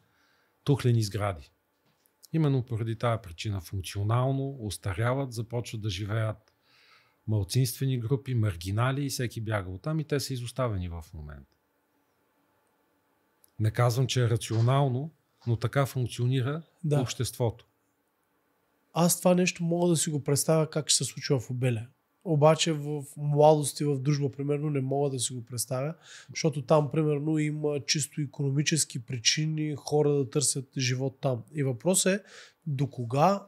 тухлени сгради. Именно поради тази причина функционално остаряват, започват да живеят малцинствени групи, маргинали и всеки бяга Там и те са изоставени в момента. Не казвам, че е рационално, но така функционира да. обществото. Аз това нещо мога да си го представя как ще се случва в обеля. Обаче в младост и в дружба, примерно, не мога да си го представя, защото там, примерно, има чисто економически причини хора да търсят живот там. И въпросът е до кога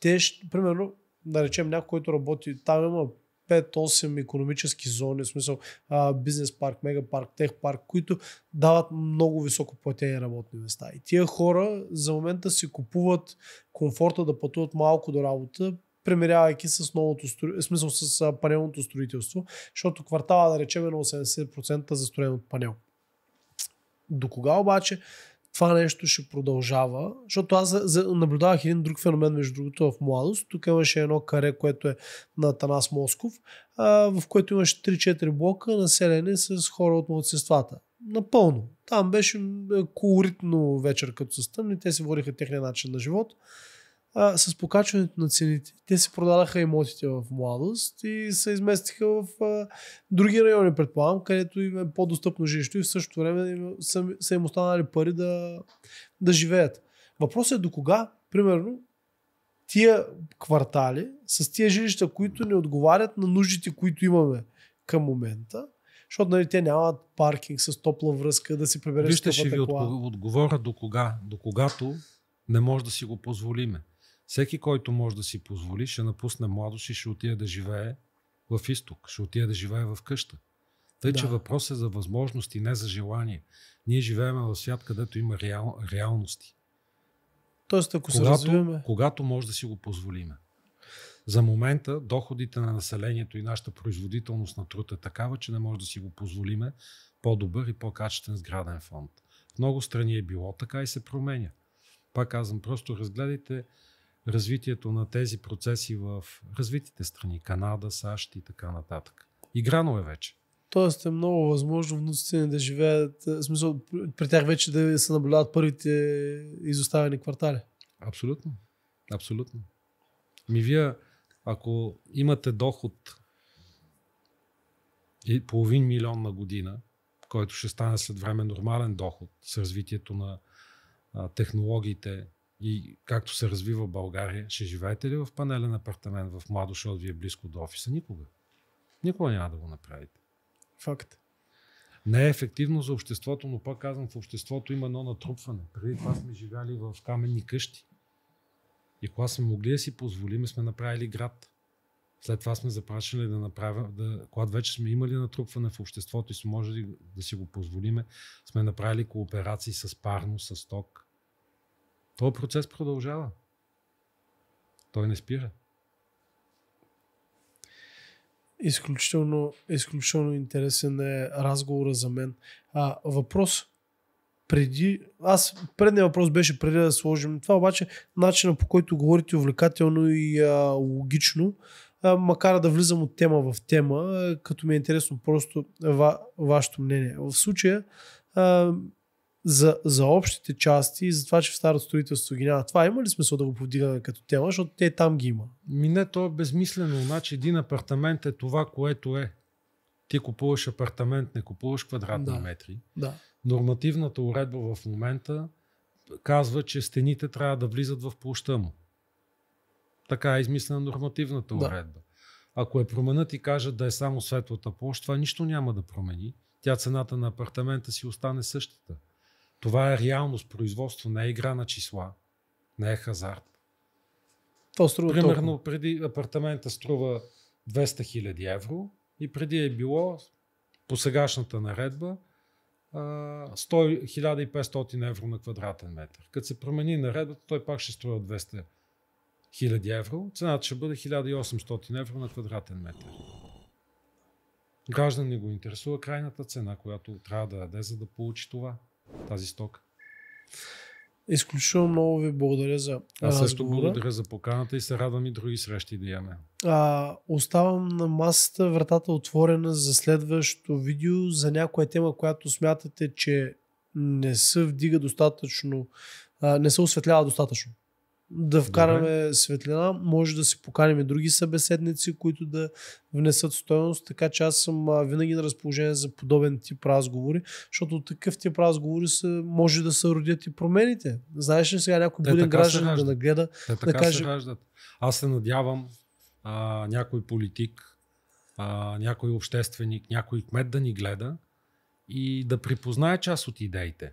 те, ще, примерно, да речем някой, който работи там, има 5-8 економически зони, в смисъл а, бизнес парк, мегапарк, тех парк, които дават много високо платени работни места. И тия хора за момента си купуват комфорта да пътуват малко до работа, премирявайки с новото в смисъл с панелното строителство, защото квартала да речем е на 80% застроен от панел. До кога обаче това нещо ще продължава, защото аз за, за, наблюдавах един друг феномен, между другото, в младост. Тук имаше едно каре, което е на Танас Москов, а, в което имаше 3-4 блока населени с хора от младсинствата. Напълно. Там беше е, колоритно вечер, като се стъмни. Те си водиха техния начин на живот а, с покачването на цените. Те си продадаха имотите в младост и се изместиха в а, други райони, предполагам, където им е по-достъпно жилище и в същото време им, са, са им останали пари да, да живеят. Въпросът е до кога, примерно, тия квартали с тия жилища, които не отговарят на нуждите, които имаме към момента, защото нали, те нямат паркинг с топла връзка да си прибереш Вижте, ще ви отговоря до кога, до когато не може да си го позволиме всеки, който може да си позволи, ще напусне младост и ще отиде да живее в изток, ще отиде да живее в къща. Тъй, да. че въпрос е за възможности, не за желание. Ние живеем в свят, където има реал, реалности. Тоест, ако когато, се развиваме... Когато може да си го позволиме. За момента доходите на населението и нашата производителност на труд е такава, че не може да си го позволиме по-добър и по-качествен сграден фонд. В много страни е било така и се променя. Пак казвам, просто разгледайте развитието на тези процеси в развитите страни, Канада, САЩ и така нататък. Играно е вече. Тоест е много възможно внуците ни да живеят, е, в смисъл при тях вече да се наблюдават първите изоставени квартали. Абсолютно. Абсолютно. Ми вие, ако имате доход и половин милион на година, който ще стане след време нормален доход с развитието на технологиите, и както се развива България, ще живеете ли в панелен апартамент в младо, защото ви е близко до офиса? Никога. Никога няма да го направите. Факт. Не е ефективно за обществото, но пак казвам, в обществото има едно натрупване. Преди това сме живяли в каменни къщи. И когато сме могли да си позволим, сме направили град. След това сме запрашили да направим, да, когато вече сме имали натрупване в обществото и сме може да си го позволиме, сме направили кооперации с парно, с ток, този процес продължава. Той не спира. Изключително, изключително интересен е разговора за мен. А, въпрос преди... Аз, предният въпрос беше преди да сложим това, обаче начина по който говорите е увлекателно и а, логично, а, макар да влизам от тема в тема, а, като ми е интересно просто ва, вашето мнение. В случая а, за, за общите части и за това, че в старото строителство ги няма. Това има ли смисъл да го повдигаме като тема, защото те там ги има? Ми не, то е безмислено. Значи един апартамент е това, което е. Ти купуваш апартамент, не купуваш квадратни да. метри. Да. Нормативната уредба в момента казва, че стените трябва да влизат в площа му. Така е измислена нормативната да. уредба. Ако е променят и кажат да е само светлата площ, това нищо няма да промени. Тя цената на апартамента си остане същата. Това е реалност, производство, не е игра на числа, не е хазарт. То струва Примерно толкова. преди апартамента струва 200 000 евро и преди е било по сегашната наредба 100, 1500 евро на квадратен метър. Като се промени наредбата, той пак ще струва 200 000 евро. Цената ще бъде 1800 евро на квадратен метър. Граждан не го интересува крайната цена, която трябва да даде, за да получи това тази стока. Изключително много ви благодаря за Аз също благодаря за поканата и се радвам и други срещи да имаме. А, оставам на масата, вратата отворена за следващото видео, за някоя тема, която смятате, че не се вдига достатъчно, а, не се осветлява достатъчно да вкараме Добре. светлина, може да си поканим и други събеседници, които да внесат стоеност, така че аз съм винаги на разположение за подобен тип разговори, защото такъв тип разговори са, може да се родят и промените. Знаеш ли сега някой буден граждан да нагледа, Те, да каже... Се раждат. Аз се надявам а, някой политик, а, някой общественик, някой кмет да ни гледа и да припознае част от идеите,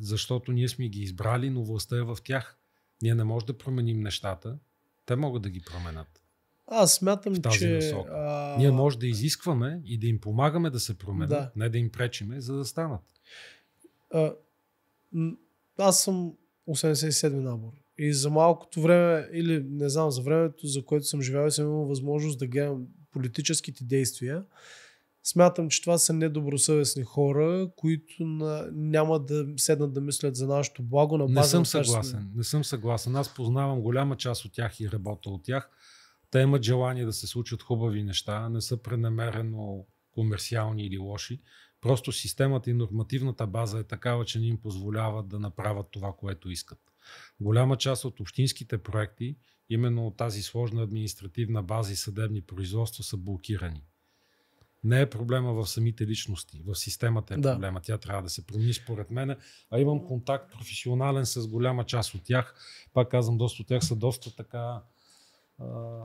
защото ние сме ги избрали, но властта е в тях ние не можем да променим нещата. Те могат да ги променят. Аз смятам, в тази че... Насока. А... Ние можем да изискваме и да им помагаме да се променят, да. не да им пречиме, за да станат. А, аз съм 87 набор. И за малкото време, или не знам, за времето, за което съм живял, съм имал възможност да гледам политическите действия. Смятам, че това са недобросъвестни хора, които на, няма да седнат да мислят за нашето благо. На база не съм съгласен. Не съм съгласен. Аз познавам голяма част от тях и работя от тях. Те имат желание да се случат хубави неща, не са пренамерено комерциални или лоши. Просто системата и нормативната база е такава, че не им позволява да направят това, което искат. Голяма част от общинските проекти, именно от тази сложна административна база и съдебни производства, са блокирани не е проблема в самите личности, в системата е да. проблема. Тя трябва да се промени според мен. А имам контакт професионален с голяма част от тях. Пак казвам, доста от тях са доста така а,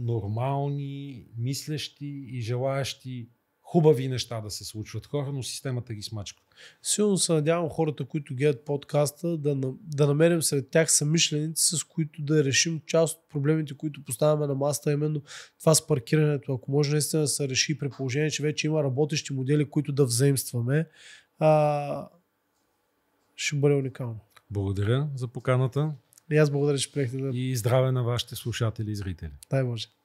нормални, мислещи и желаящи хубави неща да се случват хора, но системата ги смачка. Силно се надявам хората, които гледат подкаста, да, да намерим сред тях самишленици, с които да решим част от проблемите, които поставяме на маста, именно това с паркирането. Ако може наистина да се реши при положение, че вече има работещи модели, които да взаимстваме, а, ще бъде уникално. Благодаря за поканата. И аз благодаря, че приехте да... И здраве на вашите слушатели и зрители. Дай Боже.